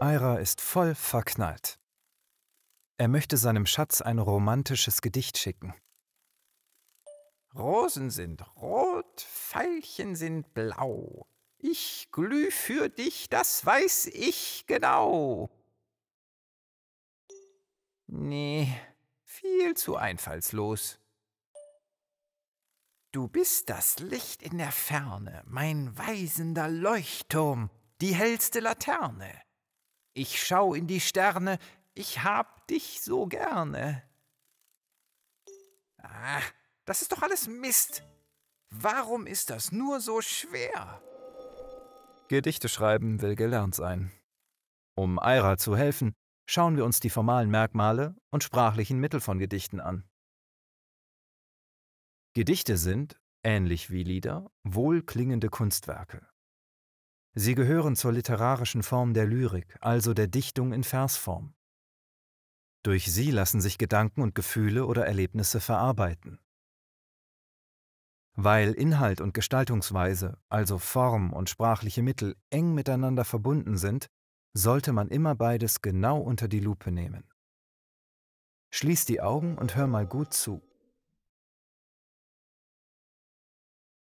Aira ist voll verknallt. Er möchte seinem Schatz ein romantisches Gedicht schicken. Rosen sind rot, Veilchen sind blau. Ich glüh für dich, das weiß ich genau. Nee, viel zu einfallslos. Du bist das Licht in der Ferne, mein weisender Leuchtturm, die hellste Laterne. Ich schau in die Sterne, ich hab dich so gerne. Ah, das ist doch alles Mist. Warum ist das nur so schwer? Gedichte schreiben will gelernt sein. Um Aira zu helfen, schauen wir uns die formalen Merkmale und sprachlichen Mittel von Gedichten an. Gedichte sind, ähnlich wie Lieder, wohlklingende Kunstwerke. Sie gehören zur literarischen Form der Lyrik, also der Dichtung in Versform. Durch sie lassen sich Gedanken und Gefühle oder Erlebnisse verarbeiten. Weil Inhalt und Gestaltungsweise, also Form und sprachliche Mittel, eng miteinander verbunden sind, sollte man immer beides genau unter die Lupe nehmen. Schließ die Augen und hör mal gut zu.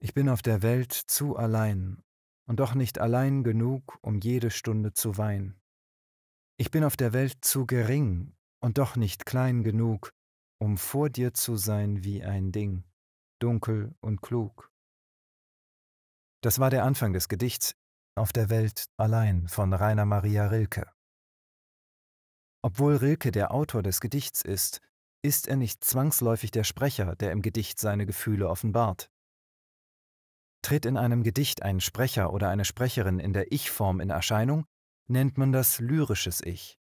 Ich bin auf der Welt zu allein und doch nicht allein genug, um jede Stunde zu weinen. Ich bin auf der Welt zu gering und doch nicht klein genug, um vor dir zu sein wie ein Ding, dunkel und klug. Das war der Anfang des Gedichts, auf der Welt allein von Rainer Maria Rilke. Obwohl Rilke der Autor des Gedichts ist, ist er nicht zwangsläufig der Sprecher, der im Gedicht seine Gefühle offenbart. Tritt in einem Gedicht ein Sprecher oder eine Sprecherin in der Ich-Form in Erscheinung, nennt man das lyrisches Ich.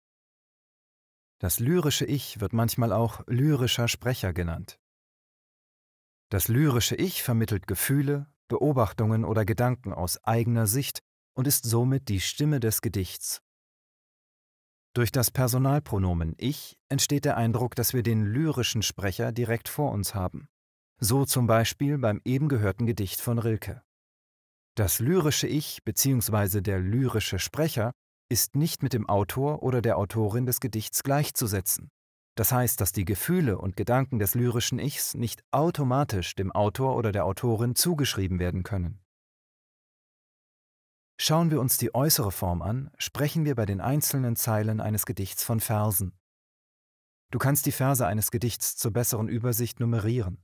Das lyrische Ich wird manchmal auch lyrischer Sprecher genannt. Das lyrische Ich vermittelt Gefühle, Beobachtungen oder Gedanken aus eigener Sicht und ist somit die Stimme des Gedichts. Durch das Personalpronomen Ich entsteht der Eindruck, dass wir den lyrischen Sprecher direkt vor uns haben. So zum Beispiel beim eben gehörten Gedicht von Rilke. Das lyrische Ich bzw. der lyrische Sprecher ist nicht mit dem Autor oder der Autorin des Gedichts gleichzusetzen. Das heißt, dass die Gefühle und Gedanken des lyrischen Ichs nicht automatisch dem Autor oder der Autorin zugeschrieben werden können. Schauen wir uns die äußere Form an, sprechen wir bei den einzelnen Zeilen eines Gedichts von Versen. Du kannst die Verse eines Gedichts zur besseren Übersicht nummerieren.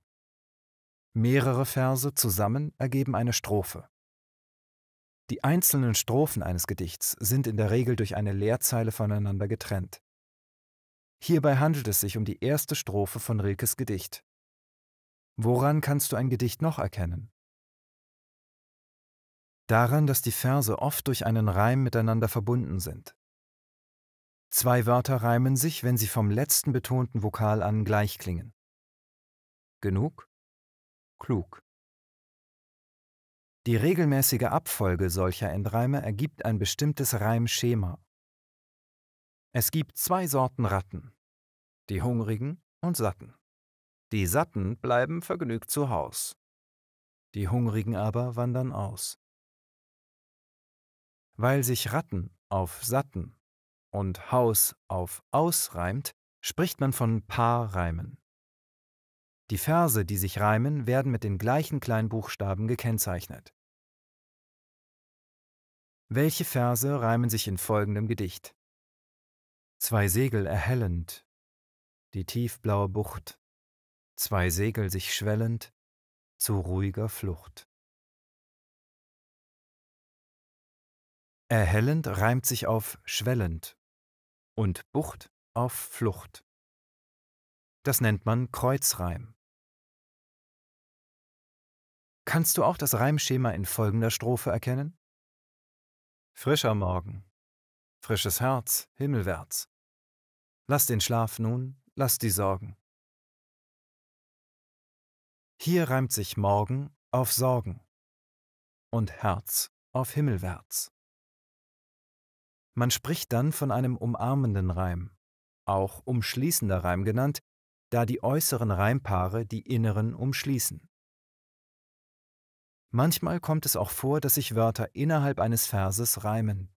Mehrere Verse zusammen ergeben eine Strophe. Die einzelnen Strophen eines Gedichts sind in der Regel durch eine Leerzeile voneinander getrennt. Hierbei handelt es sich um die erste Strophe von Rilkes Gedicht. Woran kannst du ein Gedicht noch erkennen? daran, dass die Verse oft durch einen Reim miteinander verbunden sind. Zwei Wörter reimen sich, wenn sie vom letzten betonten Vokal an gleich klingen. Genug? Klug. Die regelmäßige Abfolge solcher Endreime ergibt ein bestimmtes Reimschema. Es gibt zwei Sorten Ratten. Die hungrigen und satten. Die satten bleiben vergnügt zu Haus. Die hungrigen aber wandern aus. Weil sich Ratten auf Satten und Haus auf Aus reimt, spricht man von Paarreimen. Die Verse, die sich reimen, werden mit den gleichen Kleinbuchstaben gekennzeichnet. Welche Verse reimen sich in folgendem Gedicht? Zwei Segel erhellend, die tiefblaue Bucht, zwei Segel sich schwellend zu ruhiger Flucht. Erhellend reimt sich auf schwellend und Bucht auf Flucht. Das nennt man Kreuzreim. Kannst du auch das Reimschema in folgender Strophe erkennen? Frischer Morgen, frisches Herz, himmelwärts. Lass den Schlaf nun, lass die Sorgen. Hier reimt sich Morgen auf Sorgen und Herz auf himmelwärts. Man spricht dann von einem umarmenden Reim, auch umschließender Reim genannt, da die äußeren Reimpaare die inneren umschließen. Manchmal kommt es auch vor, dass sich Wörter innerhalb eines Verses reimen.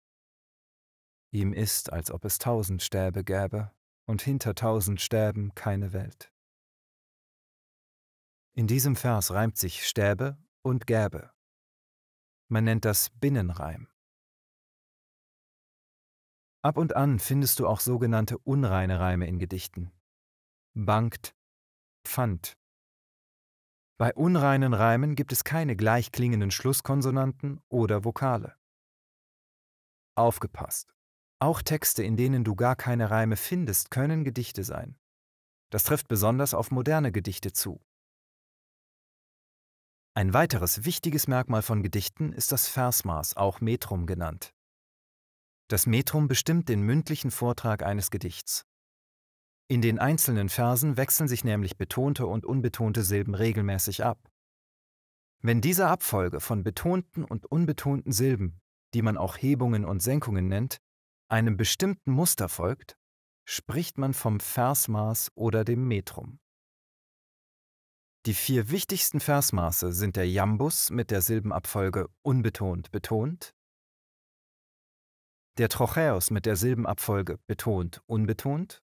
Ihm ist, als ob es tausend Stäbe gäbe, und hinter tausend Stäben keine Welt. In diesem Vers reimt sich Stäbe und Gäbe. Man nennt das Binnenreim. Ab und an findest du auch sogenannte unreine Reime in Gedichten. Bankt, pfand. Bei unreinen Reimen gibt es keine gleichklingenden Schlusskonsonanten oder Vokale. Aufgepasst! Auch Texte, in denen du gar keine Reime findest, können Gedichte sein. Das trifft besonders auf moderne Gedichte zu. Ein weiteres wichtiges Merkmal von Gedichten ist das Versmaß, auch Metrum genannt. Das Metrum bestimmt den mündlichen Vortrag eines Gedichts. In den einzelnen Versen wechseln sich nämlich betonte und unbetonte Silben regelmäßig ab. Wenn diese Abfolge von betonten und unbetonten Silben, die man auch Hebungen und Senkungen nennt, einem bestimmten Muster folgt, spricht man vom Versmaß oder dem Metrum. Die vier wichtigsten Versmaße sind der Jambus mit der Silbenabfolge unbetont betont, der Trochäus mit der Silbenabfolge betont unbetont.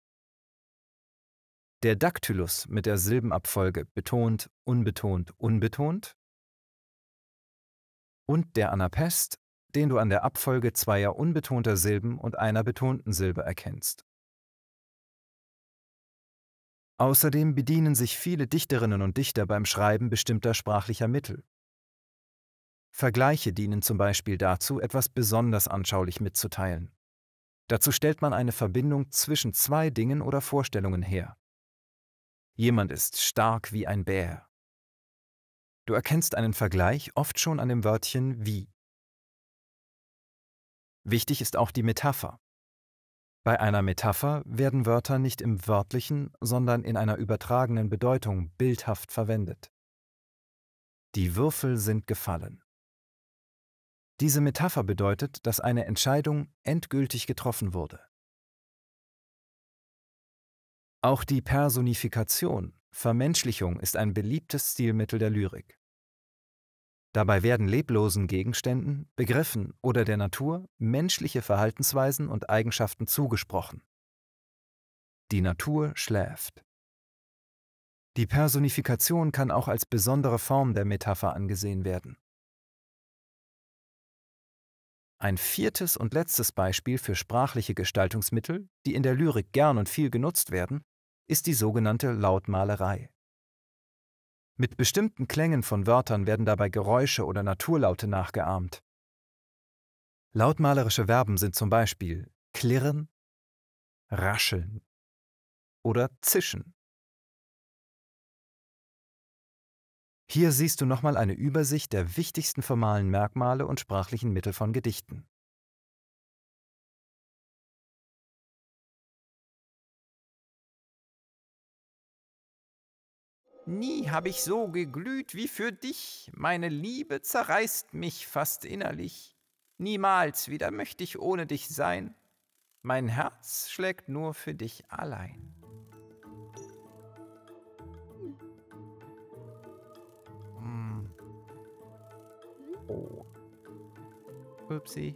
Der Dactylus mit der Silbenabfolge betont unbetont unbetont. Und der Anapest, den du an der Abfolge zweier unbetonter Silben und einer betonten Silbe erkennst. Außerdem bedienen sich viele Dichterinnen und Dichter beim Schreiben bestimmter sprachlicher Mittel, Vergleiche dienen zum Beispiel dazu, etwas besonders anschaulich mitzuteilen. Dazu stellt man eine Verbindung zwischen zwei Dingen oder Vorstellungen her. Jemand ist stark wie ein Bär. Du erkennst einen Vergleich oft schon an dem Wörtchen wie. Wichtig ist auch die Metapher. Bei einer Metapher werden Wörter nicht im wörtlichen, sondern in einer übertragenen Bedeutung bildhaft verwendet. Die Würfel sind gefallen. Diese Metapher bedeutet, dass eine Entscheidung endgültig getroffen wurde. Auch die Personifikation, Vermenschlichung ist ein beliebtes Stilmittel der Lyrik. Dabei werden leblosen Gegenständen, Begriffen oder der Natur menschliche Verhaltensweisen und Eigenschaften zugesprochen. Die Natur schläft. Die Personifikation kann auch als besondere Form der Metapher angesehen werden. Ein viertes und letztes Beispiel für sprachliche Gestaltungsmittel, die in der Lyrik gern und viel genutzt werden, ist die sogenannte Lautmalerei. Mit bestimmten Klängen von Wörtern werden dabei Geräusche oder Naturlaute nachgeahmt. Lautmalerische Verben sind zum Beispiel klirren, rascheln oder zischen. Hier siehst du nochmal eine Übersicht der wichtigsten formalen Merkmale und sprachlichen Mittel von Gedichten. Nie habe ich so geglüht wie für dich, meine Liebe zerreißt mich fast innerlich. Niemals wieder möchte ich ohne dich sein, mein Herz schlägt nur für dich allein. Oopsie.